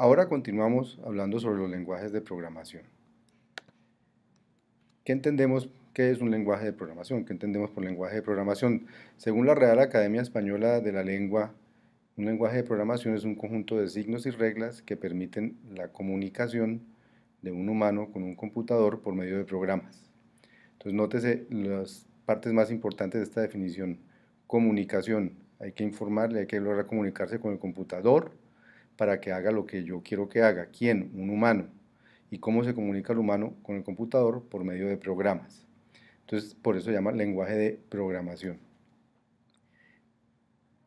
Ahora continuamos hablando sobre los lenguajes de programación. ¿Qué entendemos? ¿Qué es un lenguaje de programación? ¿Qué entendemos por lenguaje de programación? Según la Real Academia Española de la Lengua, un lenguaje de programación es un conjunto de signos y reglas que permiten la comunicación de un humano con un computador por medio de programas. Entonces, nótese las partes más importantes de esta definición. Comunicación. Hay que informarle, hay que lograr comunicarse con el computador, para que haga lo que yo quiero que haga. ¿Quién? Un humano. ¿Y cómo se comunica el humano con el computador? Por medio de programas. Entonces, por eso se llama lenguaje de programación.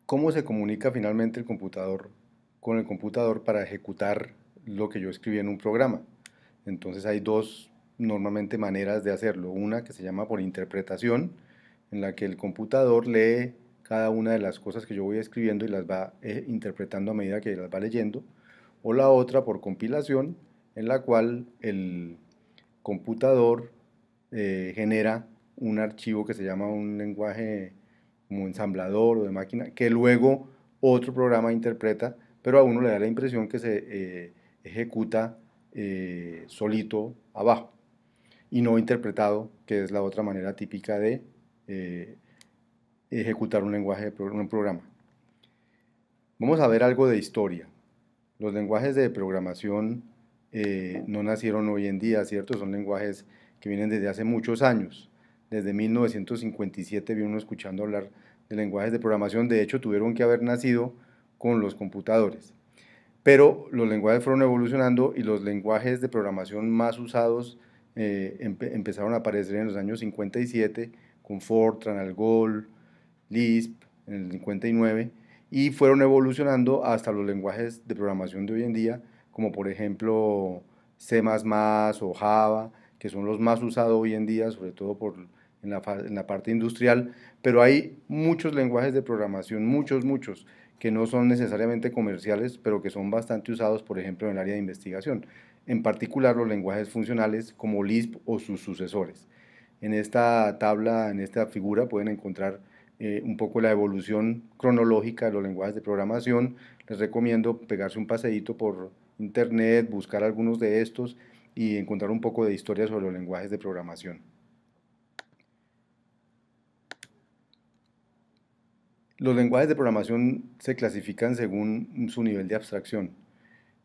¿Cómo se comunica finalmente el computador con el computador para ejecutar lo que yo escribí en un programa? Entonces hay dos normalmente maneras de hacerlo. Una que se llama por interpretación, en la que el computador lee cada una de las cosas que yo voy escribiendo y las va eh, interpretando a medida que las va leyendo, o la otra por compilación, en la cual el computador eh, genera un archivo que se llama un lenguaje como ensamblador o de máquina, que luego otro programa interpreta, pero a uno le da la impresión que se eh, ejecuta solito abajo y no interpretado, que es la otra manera típica de ejecutar un lenguaje de un programa. Vamos a ver algo de historia. Los lenguajes de programación eh, no nacieron hoy en día, ¿cierto? Son lenguajes que vienen desde hace muchos años. Desde 1957 vino uno escuchando hablar de lenguajes de programación. De hecho, tuvieron que haber nacido con los computadores. Pero los lenguajes fueron evolucionando y los lenguajes de programación más usados eh, empezaron a aparecer en los años 57 con Fortran, Algol, Lisp en el 59 y fueron evolucionando hasta los lenguajes de programación de hoy en día, como por ejemplo C++ o Java, que son los más usados hoy en día, sobre todo por, en la parte industrial, pero hay muchos lenguajes de programación, muchos, muchos, que no son necesariamente comerciales, pero que son bastante usados, por ejemplo, en el área de investigación, en particular los lenguajes funcionales como Lisp o sus sucesores. En esta tabla, en esta figura, pueden encontrar eh, un poco la evolución cronológica de los lenguajes de programación. Les recomiendo pegarse un paseíto por internet, buscar algunos de estos y encontrar un poco de historia sobre los lenguajes de programación. Los lenguajes de programación se clasifican según su nivel de abstracción.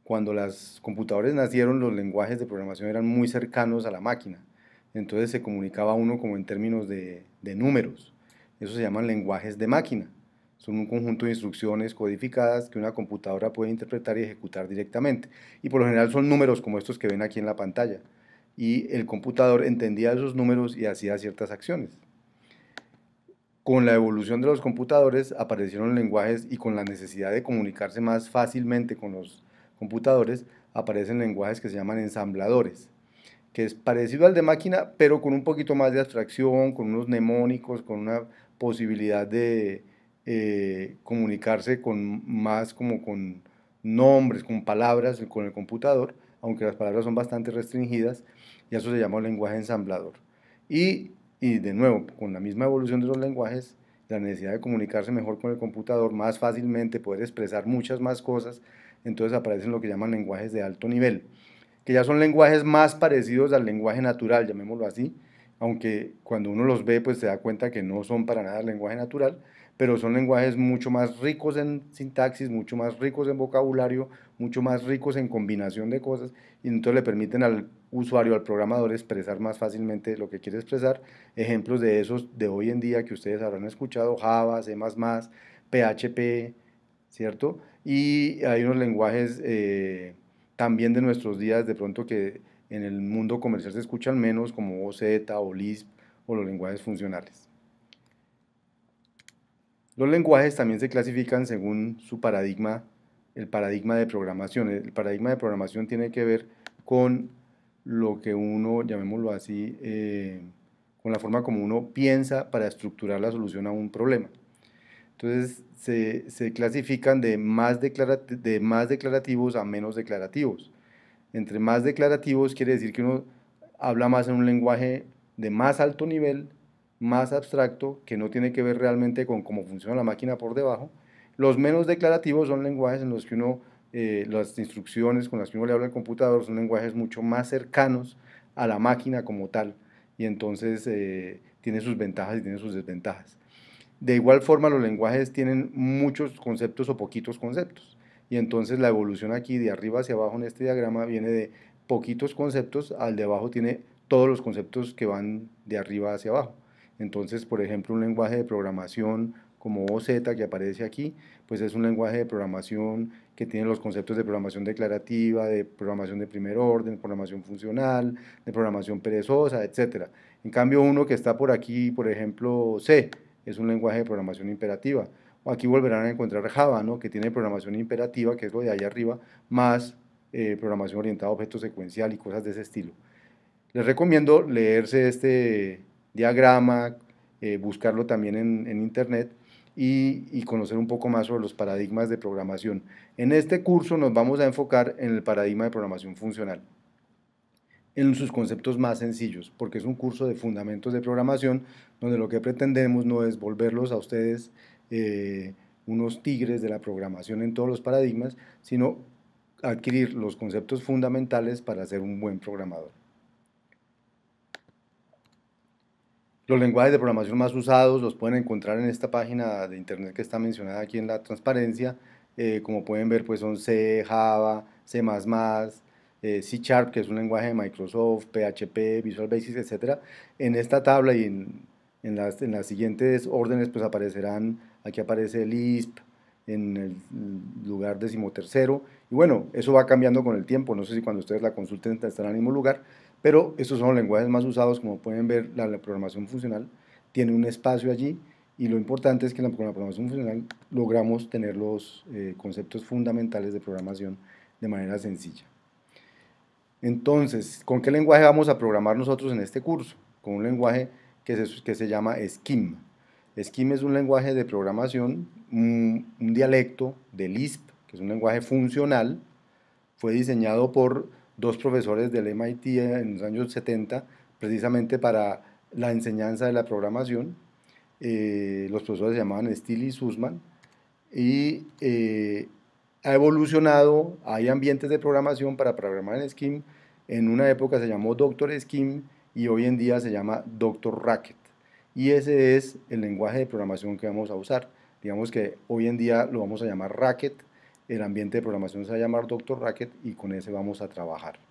Cuando las computadoras nacieron, los lenguajes de programación eran muy cercanos a la máquina. Entonces se comunicaba uno como en términos de números. Eso se llaman lenguajes de máquina. Son un conjunto de instrucciones codificadas que una computadora puede interpretar y ejecutar directamente. Y por lo general son números como estos que ven aquí en la pantalla. Y el computador entendía esos números y hacía ciertas acciones. Con la evolución de los computadores aparecieron lenguajes y con la necesidad de comunicarse más fácilmente con los computadores aparecen lenguajes que se llaman ensambladores que es parecido al de máquina, pero con un poquito más de abstracción, con unos mnemónicos, con una posibilidad de eh, comunicarse con más como con nombres, con palabras, con el computador, aunque las palabras son bastante restringidas, y eso se llama lenguaje ensamblador. Y, y de nuevo, con la misma evolución de los lenguajes, la necesidad de comunicarse mejor con el computador, más fácilmente poder expresar muchas más cosas, entonces aparecen lo que llaman lenguajes de alto nivel, que ya son lenguajes más parecidos al lenguaje natural, llamémoslo así, aunque cuando uno los ve pues se da cuenta que no son para nada lenguaje natural, pero son lenguajes mucho más ricos en sintaxis, mucho más ricos en vocabulario, mucho más ricos en combinación de cosas, y entonces le permiten al usuario, al programador, expresar más fácilmente lo que quiere expresar. Ejemplos de esos de hoy en día que ustedes habrán escuchado, Java, C++, PHP, ¿cierto? Y hay unos lenguajes eh, también de nuestros días de pronto que en el mundo comercial se escuchan menos como OZ o Lisp o los lenguajes funcionales. Los lenguajes también se clasifican según su paradigma, el paradigma de programación. El paradigma de programación tiene que ver con lo que uno, llamémoslo así, eh, con la forma como uno piensa para estructurar la solución a un problema. Entonces se, clasifican de más declarativos a menos declarativos entre más declarativos quiere decir que uno habla más en un lenguaje de más alto nivel, más abstracto, que no tiene que ver realmente con cómo funciona la máquina por debajo. Los menos declarativos son lenguajes en los que uno, eh, las instrucciones con las que uno le habla al computador son lenguajes mucho más cercanos a la máquina como tal, y entonces eh, tiene sus ventajas y tiene sus desventajas. De igual forma, los lenguajes tienen muchos conceptos o poquitos conceptos. Y entonces la evolución aquí de arriba hacia abajo en este diagrama viene de poquitos conceptos al de abajo tiene todos los conceptos que van de arriba hacia abajo. Entonces, por ejemplo, un lenguaje de programación como OZ que aparece aquí, pues es un lenguaje de programación que tiene los conceptos de programación declarativa, de programación de primer orden, programación funcional, de programación perezosa, etc. En cambio, uno que está por aquí, por ejemplo, C, es un lenguaje de programación imperativa. Aquí volverán a encontrar Java, ¿no? que tiene programación imperativa, que es lo de allá arriba, más eh, programación orientada a objetos secuencial y cosas de ese estilo. Les recomiendo leerse este diagrama, eh, buscarlo también en, internet y, conocer un poco más sobre los paradigmas de programación. En este curso nos vamos a enfocar en el paradigma de programación funcional, en sus conceptos más sencillos, porque es un curso de fundamentos de programación donde lo que pretendemos no es volverlos a ustedes eh, unos tigres de la programación en todos los paradigmas, sino adquirir los conceptos fundamentales para ser un buen programador. Los lenguajes de programación más usados los pueden encontrar en esta página de internet que está mencionada aquí en la transparencia. Eh, como pueden ver, pues son C, Java, C++, eh, C Sharp, que es un lenguaje de Microsoft, PHP, Visual Basic, etc. En esta tabla y en en las, siguientes órdenes pues aparecerán, aquí aparece el ISP en el lugar decimotercero, y bueno, eso va cambiando con el tiempo, no sé si cuando ustedes la consulten estará en el mismo lugar, pero estos son los lenguajes más usados, como pueden ver, la, programación funcional tiene un espacio allí, y lo importante es que con la programación funcional logramos tener los eh, conceptos fundamentales de programación de manera sencilla. Entonces, ¿con qué lenguaje vamos a programar nosotros en este curso? Con un lenguaje que se, que se llama Scheme. Scheme es un lenguaje de programación, un, dialecto de Lisp, que es un lenguaje funcional. Fue diseñado por dos profesores del MIT en los años 70, precisamente para la enseñanza de la programación. Eh, los profesores se llamaban Steele y Sussman. Y eh, ha evolucionado, hay ambientes de programación para programar en Scheme. En una época se llamó Doctor Scheme y hoy en día se llama Doctor Racket. Y ese es el lenguaje de programación que vamos a usar. Digamos que hoy en día lo vamos a llamar Racket, el ambiente de programación se va a llamar Doctor Racket y con ese vamos a trabajar.